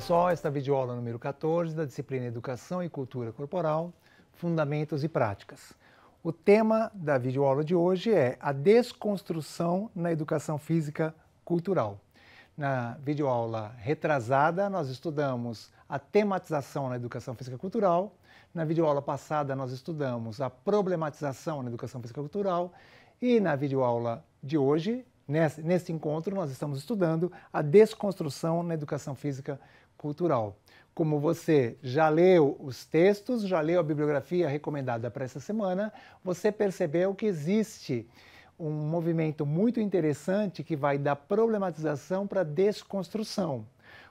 pessoal, esta é videoaula número 14 da disciplina Educação e Cultura Corporal, Fundamentos e Práticas. O tema da videoaula de hoje é a desconstrução na educação física cultural. Na videoaula retrasada, nós estudamos a tematização na educação física cultural. Na videoaula passada, nós estudamos a problematização na educação física cultural. E na videoaula de hoje, Nesse, nesse encontro, nós estamos estudando a desconstrução na educação física cultural. Como você já leu os textos, já leu a bibliografia recomendada para essa semana, você percebeu que existe um movimento muito interessante que vai da problematização para a desconstrução.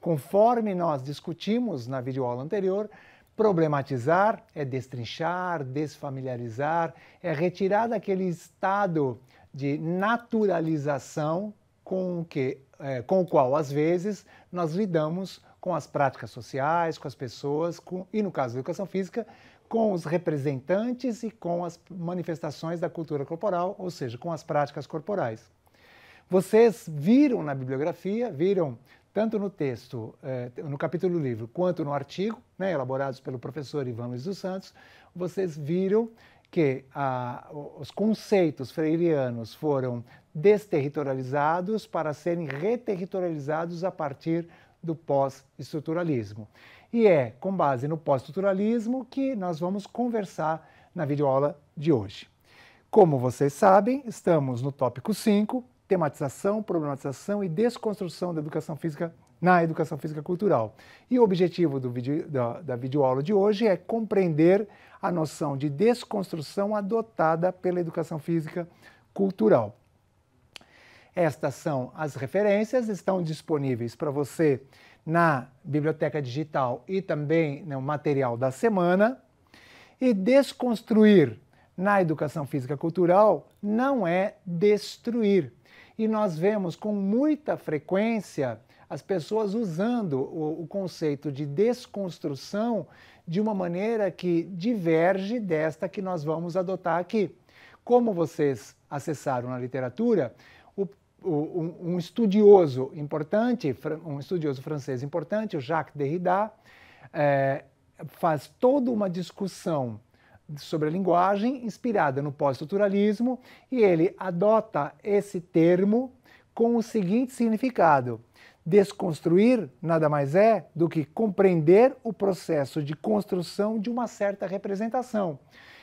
Conforme nós discutimos na videoaula anterior, problematizar é destrinchar, desfamiliarizar, é retirar daquele estado de naturalização com, que, é, com o qual, às vezes, nós lidamos com as práticas sociais, com as pessoas, com, e no caso da educação física, com os representantes e com as manifestações da cultura corporal, ou seja, com as práticas corporais. Vocês viram na bibliografia, viram tanto no texto, é, no capítulo do livro, quanto no artigo, né, elaborados pelo professor Ivan Luiz dos Santos, vocês viram que os conceitos freirianos foram desterritorializados para serem reterritorializados a partir do pós-estruturalismo. E é com base no pós-estruturalismo que nós vamos conversar na videoaula de hoje. Como vocês sabem, estamos no tópico 5, tematização, problematização e desconstrução da educação física na educação física cultural. E o objetivo do vídeo, da, da videoaula de hoje é compreender a noção de desconstrução adotada pela educação física cultural. Estas são as referências, estão disponíveis para você na biblioteca digital e também no material da semana. E desconstruir na educação física cultural não é destruir. E nós vemos com muita frequência as pessoas usando o, o conceito de desconstrução de uma maneira que diverge desta que nós vamos adotar aqui. Como vocês acessaram na literatura, o, o, um estudioso importante, um estudioso francês importante, o Jacques Derrida, é, faz toda uma discussão sobre a linguagem, inspirada no pós-estruturalismo, e ele adota esse termo com o seguinte significado: Desconstruir nada mais é do que compreender o processo de construção de uma certa representação.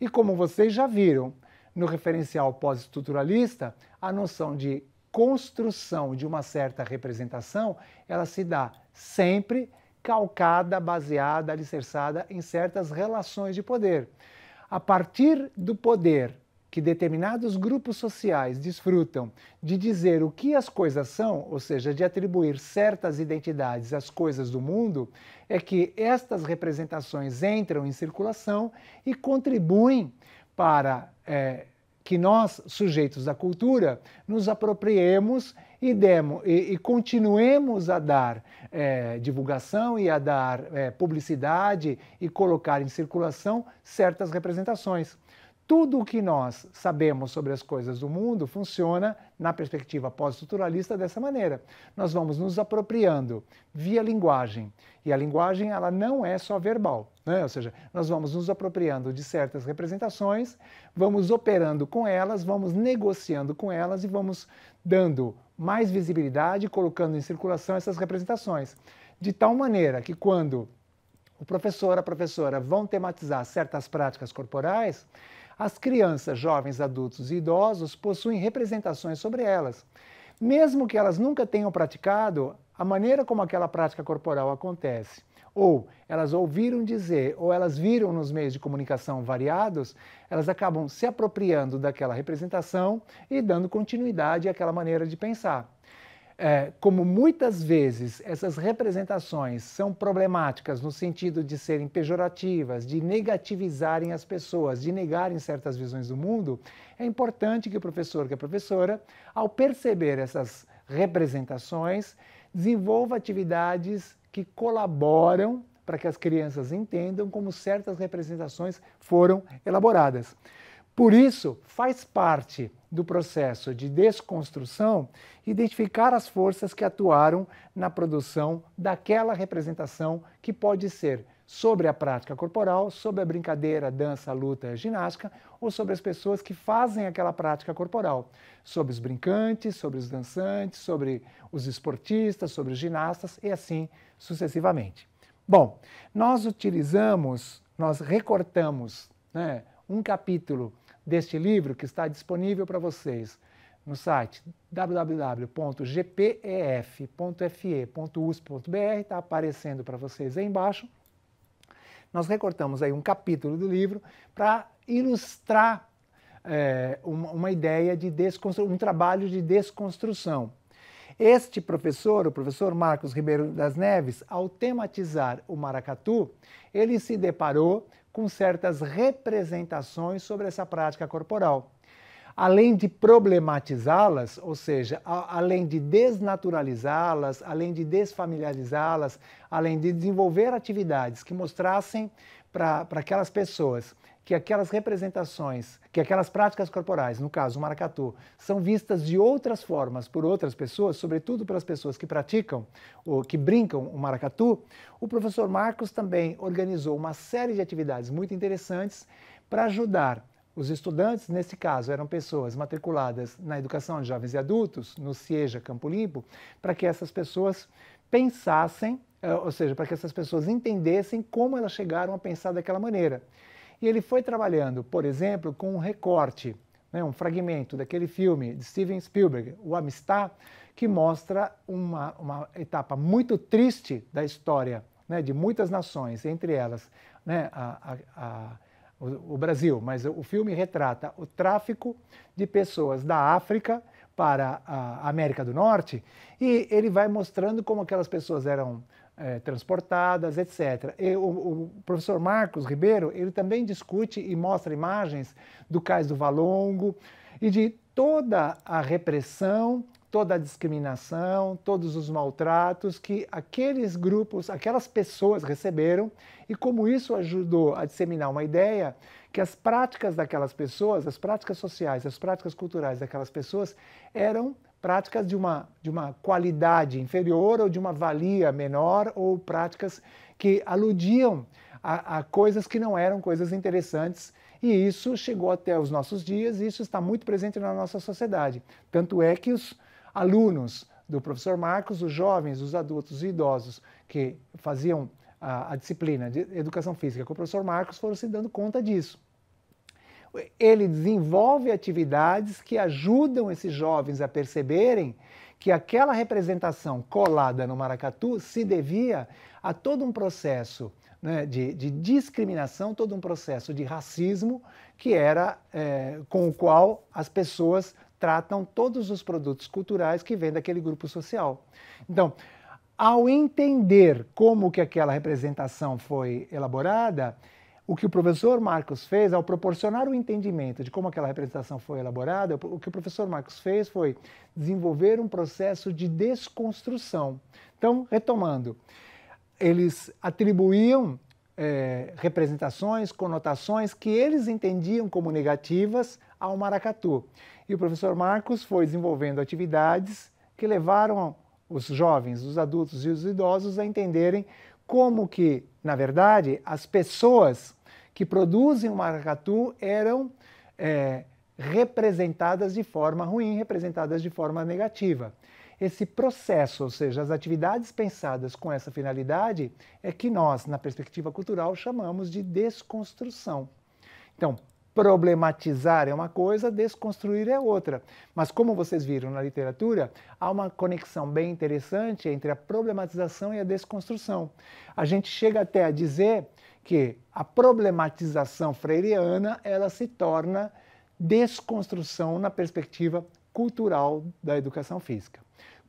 E como vocês já viram, no referencial pós-estruturalista, a noção de construção de uma certa representação, ela se dá sempre calcada, baseada, alicerçada em certas relações de poder. A partir do poder que determinados grupos sociais desfrutam de dizer o que as coisas são, ou seja, de atribuir certas identidades às coisas do mundo, é que estas representações entram em circulação e contribuem para é, que nós, sujeitos da cultura, nos apropriemos e, demo, e, e continuemos a dar é, divulgação e a dar é, publicidade e colocar em circulação certas representações tudo o que nós sabemos sobre as coisas do mundo funciona na perspectiva pós-estruturalista dessa maneira. Nós vamos nos apropriando via linguagem. E a linguagem ela não é só verbal, né? ou seja, nós vamos nos apropriando de certas representações, vamos operando com elas, vamos negociando com elas e vamos dando mais visibilidade, colocando em circulação essas representações. De tal maneira que quando o professor, a professora vão tematizar certas práticas corporais, as crianças, jovens, adultos e idosos possuem representações sobre elas. Mesmo que elas nunca tenham praticado, a maneira como aquela prática corporal acontece, ou elas ouviram dizer, ou elas viram nos meios de comunicação variados, elas acabam se apropriando daquela representação e dando continuidade àquela maneira de pensar. É, como muitas vezes essas representações são problemáticas no sentido de serem pejorativas, de negativizarem as pessoas, de negarem certas visões do mundo, é importante que o professor, que a professora, ao perceber essas representações, desenvolva atividades que colaboram para que as crianças entendam como certas representações foram elaboradas. Por isso, faz parte do processo de desconstrução identificar as forças que atuaram na produção daquela representação que pode ser sobre a prática corporal, sobre a brincadeira, dança, luta, ginástica, ou sobre as pessoas que fazem aquela prática corporal, sobre os brincantes, sobre os dançantes, sobre os esportistas, sobre os ginastas e assim sucessivamente. Bom, nós utilizamos, nós recortamos né, um capítulo deste livro que está disponível para vocês no site www.gpef.fe.usp.br, está aparecendo para vocês aí embaixo. Nós recortamos aí um capítulo do livro para ilustrar é, uma, uma, ideia de um trabalho de desconstrução. Este professor, o professor Marcos Ribeiro das Neves, ao tematizar o maracatu, ele se deparou com certas representações sobre essa prática corporal. Além de problematizá-las, ou seja, a, além de desnaturalizá-las, além de desfamiliarizá-las, além de desenvolver atividades que mostrassem para aquelas pessoas que aquelas representações, que aquelas práticas corporais, no caso o maracatu, são vistas de outras formas por outras pessoas, sobretudo pelas pessoas que praticam ou que brincam o maracatu, o professor Marcos também organizou uma série de atividades muito interessantes para ajudar os estudantes, nesse caso, eram pessoas matriculadas na educação de jovens e adultos, no CIEJA Campo Limpo, para que essas pessoas pensassem, eh, ou seja, para que essas pessoas entendessem como elas chegaram a pensar daquela maneira. E ele foi trabalhando, por exemplo, com um recorte, né, um fragmento daquele filme de Steven Spielberg, O Amistad, que mostra uma, uma etapa muito triste da história né, de muitas nações, entre elas né, a, a, a, o, o Brasil. Mas o filme retrata o tráfico de pessoas da África para a América do Norte e ele vai mostrando como aquelas pessoas eram é, transportadas, etc. E o, o, professor Marcos Ribeiro ele também discute e mostra imagens do cais do Valongo e de toda a repressão, toda a discriminação, todos os maltratos que aqueles grupos, aquelas pessoas receberam e como isso ajudou a disseminar uma ideia que as práticas daquelas pessoas, as práticas sociais, as práticas culturais daquelas pessoas eram práticas de uma, de uma qualidade inferior ou de uma valia menor, ou práticas que aludiam a, a, coisas que não eram coisas interessantes. E isso chegou até os nossos dias e isso está muito presente na nossa sociedade. Tanto é que os alunos do professor Marcos, os jovens, os adultos e idosos que faziam a, a disciplina de educação física com o professor Marcos foram se dando conta disso ele desenvolve atividades que ajudam esses jovens a perceberem que aquela representação colada no maracatu se devia a todo um processo né, de, de, discriminação, todo um processo de racismo que era é, com o qual as pessoas tratam todos os produtos culturais que vêm daquele grupo social. Então, ao entender como que aquela representação foi elaborada, o que o professor Marcos fez, ao proporcionar o entendimento de como aquela representação foi elaborada, o que o professor Marcos fez foi desenvolver um processo de desconstrução. Então, retomando, eles atribuíam é, representações, conotações que eles entendiam como negativas ao maracatu. E o professor Marcos foi desenvolvendo atividades que levaram os jovens, os adultos e os idosos a entenderem como que, na verdade, as pessoas que produzem o maracatu eram é, representadas de forma ruim, representadas de forma negativa. Esse processo, ou seja, as atividades pensadas com essa finalidade, é que nós, na perspectiva cultural, chamamos de desconstrução. Então, problematizar é uma coisa, desconstruir é outra. Mas como vocês viram na literatura, há uma conexão bem interessante entre a problematização e a desconstrução. A gente chega até a dizer que a problematização freiriana, ela se torna desconstrução na perspectiva cultural da educação física.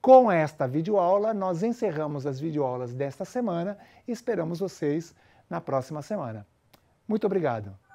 Com esta videoaula, nós encerramos as videoaulas desta semana e esperamos vocês na próxima semana. Muito obrigado!